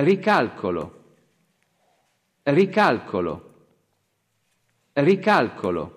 ricalcolo, ricalcolo, ricalcolo.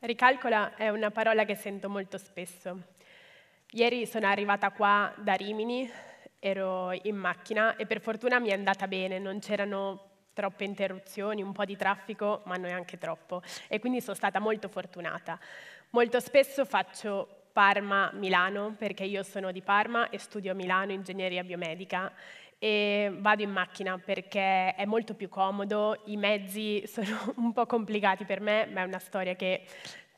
Ricalcola è una parola che sento molto spesso. Ieri sono arrivata qua da Rimini, ero in macchina e per fortuna mi è andata bene, non c'erano troppe interruzioni, un po' di traffico, ma neanche troppo. E quindi sono stata molto fortunata. Molto spesso faccio Parma-Milano, perché io sono di Parma e studio a Milano ingegneria biomedica e vado in macchina perché è molto più comodo, i mezzi sono un po' complicati per me, ma è una storia che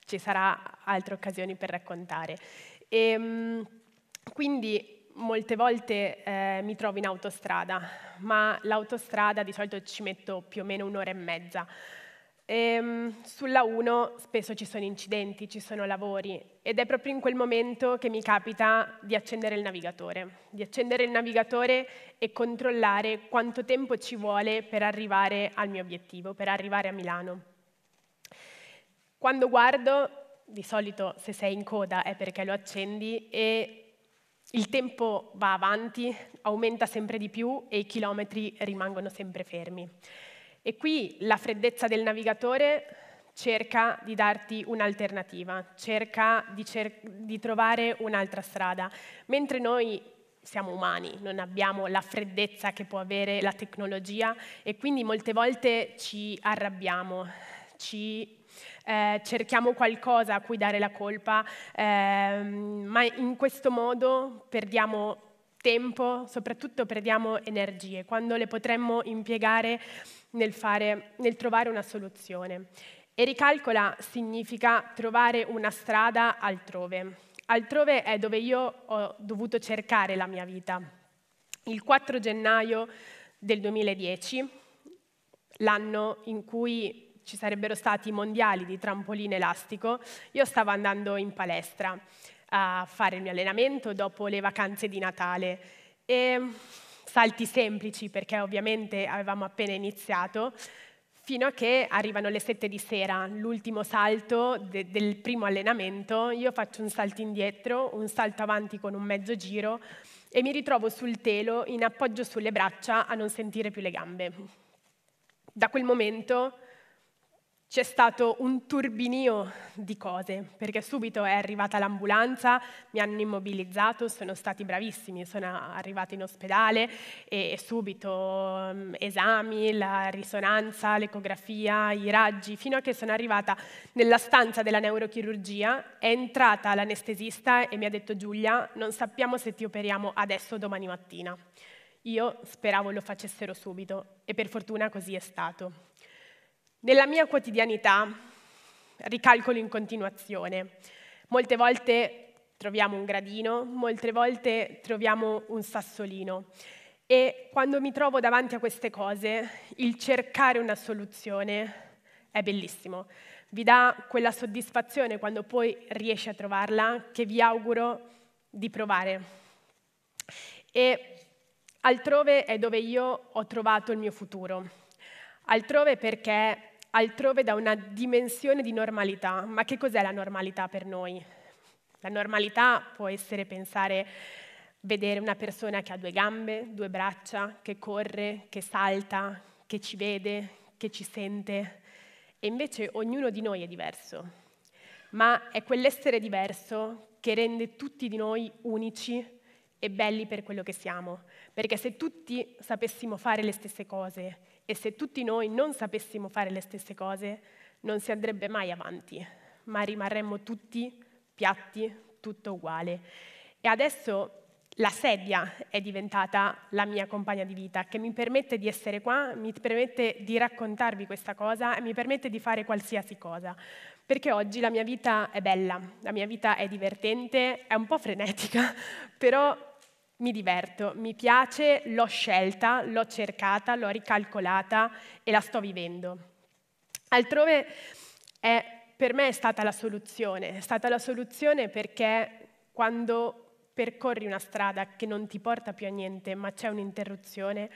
ci sarà altre occasioni per raccontare. E, ehm, quindi molte volte eh, mi trovo in autostrada, ma l'autostrada di solito ci metto più o meno un'ora e mezza. E, ehm, sulla 1 spesso ci sono incidenti, ci sono lavori ed è proprio in quel momento che mi capita di accendere il navigatore, di accendere il navigatore e controllare quanto tempo ci vuole per arrivare al mio obiettivo, per arrivare a Milano. Quando guardo, di solito se sei in coda è perché lo accendi e il tempo va avanti, aumenta sempre di più e i chilometri rimangono sempre fermi. E qui la freddezza del navigatore cerca di darti un'alternativa, cerca di, cer- di trovare un'altra strada, mentre noi siamo umani, non abbiamo la freddezza che può avere la tecnologia e quindi molte volte ci arrabbiamo, ci eh, cerchiamo qualcosa a cui dare la colpa, ehm, ma in questo modo perdiamo tempo, soprattutto perdiamo energie, quando le potremmo impiegare nel, fare, nel trovare una soluzione. E ricalcola significa trovare una strada altrove. Altrove è dove io ho dovuto cercare la mia vita. Il 4 gennaio del 2010, l'anno in cui ci sarebbero stati i mondiali di trampolino elastico, io stavo andando in palestra a fare il mio allenamento dopo le vacanze di Natale. E salti semplici perché ovviamente avevamo appena iniziato, fino a che arrivano le sette di sera, l'ultimo salto de- del primo allenamento, io faccio un salto indietro, un salto avanti con un mezzo giro e mi ritrovo sul telo in appoggio sulle braccia a non sentire più le gambe. Da quel momento c'è stato un turbinio di cose, perché subito è arrivata l'ambulanza, mi hanno immobilizzato, sono stati bravissimi, sono arrivata in ospedale e subito mm, esami, la risonanza, l'ecografia, i raggi, fino a che sono arrivata nella stanza della neurochirurgia, è entrata l'anestesista e mi ha detto Giulia, non sappiamo se ti operiamo adesso o domani mattina. Io speravo lo facessero subito e per fortuna così è stato. Nella mia quotidianità ricalcolo in continuazione. Molte volte troviamo un gradino, molte volte troviamo un sassolino. E quando mi trovo davanti a queste cose, il cercare una soluzione è bellissimo. Vi dà quella soddisfazione quando poi riesci a trovarla che vi auguro di provare. E altrove è dove io ho trovato il mio futuro. Altrove perché altrove da una dimensione di normalità. Ma che cos'è la normalità per noi? La normalità può essere pensare vedere una persona che ha due gambe, due braccia, che corre, che salta, che ci vede, che ci sente. E invece ognuno di noi è diverso. Ma è quell'essere diverso che rende tutti di noi unici e belli per quello che siamo. Perché se tutti sapessimo fare le stesse cose e se tutti noi non sapessimo fare le stesse cose, non si andrebbe mai avanti, ma rimarremmo tutti piatti, tutto uguale. E adesso la sedia è diventata la mia compagna di vita, che mi permette di essere qua, mi permette di raccontarvi questa cosa e mi permette di fare qualsiasi cosa. Perché oggi la mia vita è bella, la mia vita è divertente, è un po' frenetica, però mi diverto, mi piace, l'ho scelta, l'ho cercata, l'ho ricalcolata e la sto vivendo. Altrove è, per me è stata la soluzione, è stata la soluzione perché quando percorri una strada che non ti porta più a niente, ma c'è un'interruzione,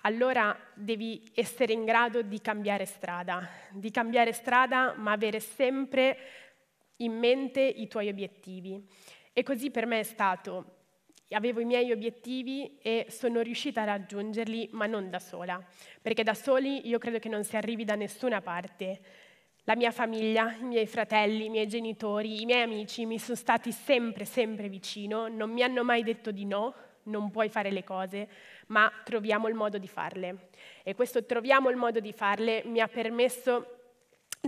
allora devi essere in grado di cambiare strada, di cambiare strada, ma avere sempre in mente i tuoi obiettivi. E così per me è stato avevo i miei obiettivi e sono riuscita a raggiungerli, ma non da sola, perché da soli io credo che non si arrivi da nessuna parte. La mia famiglia, i miei fratelli, i miei genitori, i miei amici mi sono stati sempre, sempre vicino, non mi hanno mai detto di no, non puoi fare le cose, ma troviamo il modo di farle. E questo troviamo il modo di farle mi ha permesso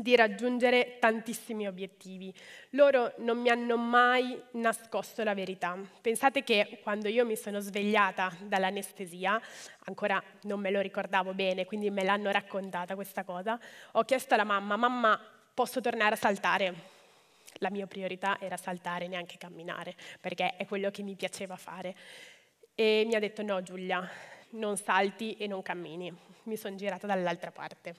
di raggiungere tantissimi obiettivi. Loro non mi hanno mai nascosto la verità. Pensate che quando io mi sono svegliata dall'anestesia, ancora non me lo ricordavo bene, quindi me l'hanno raccontata questa cosa, ho chiesto alla mamma, mamma posso tornare a saltare? La mia priorità era saltare, neanche camminare, perché è quello che mi piaceva fare. E mi ha detto no Giulia, non salti e non cammini. Mi sono girata dall'altra parte.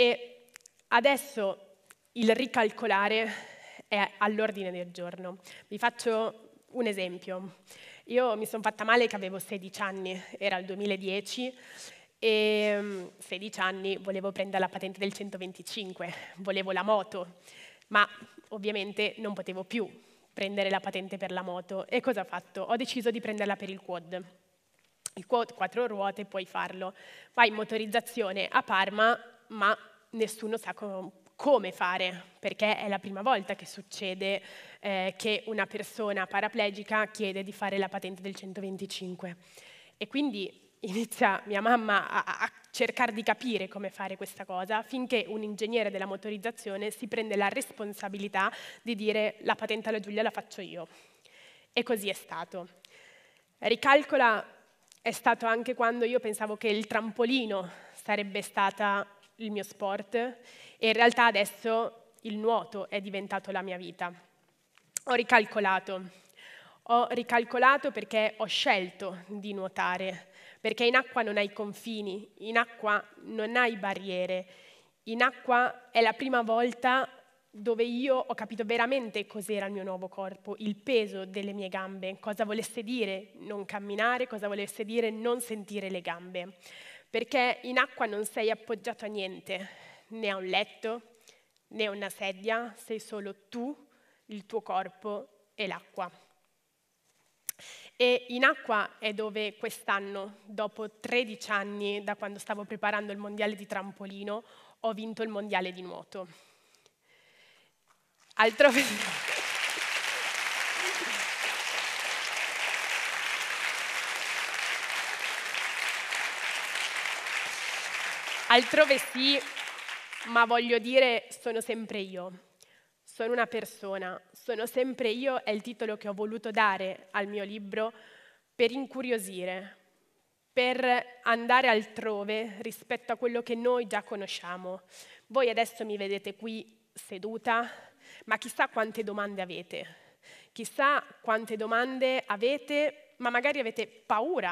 E adesso il ricalcolare è all'ordine del giorno. Vi faccio un esempio. Io mi sono fatta male che avevo 16 anni, era il 2010, e 16 mm, anni volevo prendere la patente del 125, volevo la moto, ma ovviamente non potevo più prendere la patente per la moto. E cosa ho fatto? Ho deciso di prenderla per il quad. Il quad, quattro ruote, puoi farlo. Vai in motorizzazione a Parma, ma nessuno sa come fare, perché è la prima volta che succede eh, che una persona paraplegica chiede di fare la patente del 125. E quindi inizia mia mamma a, a cercare di capire come fare questa cosa, finché un ingegnere della motorizzazione si prende la responsabilità di dire la patente alla Giulia la faccio io. E così è stato. Ricalcola è stato anche quando io pensavo che il trampolino sarebbe stata il mio sport e in realtà adesso il nuoto è diventato la mia vita. Ho ricalcolato, ho ricalcolato perché ho scelto di nuotare, perché in acqua non hai confini, in acqua non hai barriere, in acqua è la prima volta dove io ho capito veramente cos'era il mio nuovo corpo, il peso delle mie gambe, cosa volesse dire non camminare, cosa volesse dire non sentire le gambe perché in acqua non sei appoggiato a niente, né a un letto, né a una sedia, sei solo tu, il tuo corpo e l'acqua. E in acqua è dove quest'anno, dopo 13 anni da quando stavo preparando il mondiale di trampolino, ho vinto il mondiale di nuoto. Altrove... Altrove sì, ma voglio dire sono sempre io. Sono una persona, sono sempre io è il titolo che ho voluto dare al mio libro per incuriosire, per andare altrove rispetto a quello che noi già conosciamo. Voi adesso mi vedete qui seduta, ma chissà quante domande avete, chissà quante domande avete, ma magari avete paura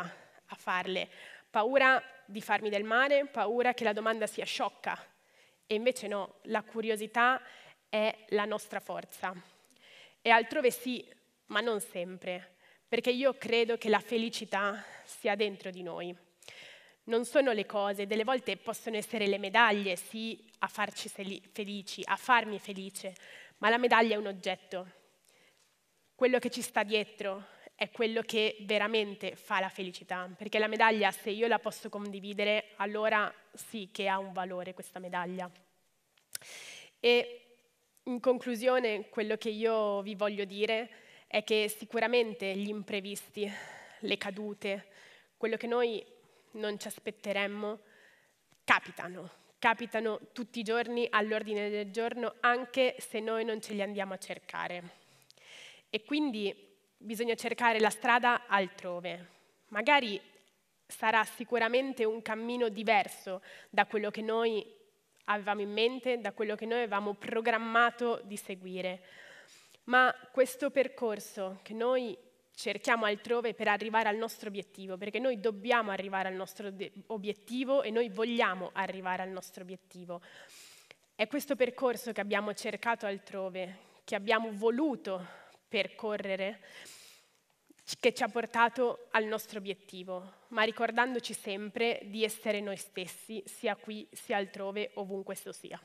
a farle, paura di farmi del male, paura che la domanda sia sciocca. E invece no, la curiosità è la nostra forza. E altrove sì, ma non sempre, perché io credo che la felicità sia dentro di noi. Non sono le cose, delle volte possono essere le medaglie, sì, a farci felici, a farmi felice, ma la medaglia è un oggetto. Quello che ci sta dietro, è quello che veramente fa la felicità, perché la medaglia se io la posso condividere, allora sì che ha un valore questa medaglia. E in conclusione quello che io vi voglio dire è che sicuramente gli imprevisti, le cadute, quello che noi non ci aspetteremmo, capitano, capitano tutti i giorni all'ordine del giorno anche se noi non ce li andiamo a cercare. E quindi bisogna cercare la strada altrove. Magari sarà sicuramente un cammino diverso da quello che noi avevamo in mente, da quello che noi avevamo programmato di seguire. Ma questo percorso che noi cerchiamo altrove per arrivare al nostro obiettivo, perché noi dobbiamo arrivare al nostro obiettivo e noi vogliamo arrivare al nostro obiettivo. È questo percorso che abbiamo cercato altrove, che abbiamo voluto percorrere che ci ha portato al nostro obiettivo, ma ricordandoci sempre di essere noi stessi, sia qui sia altrove, ovunque esso sia.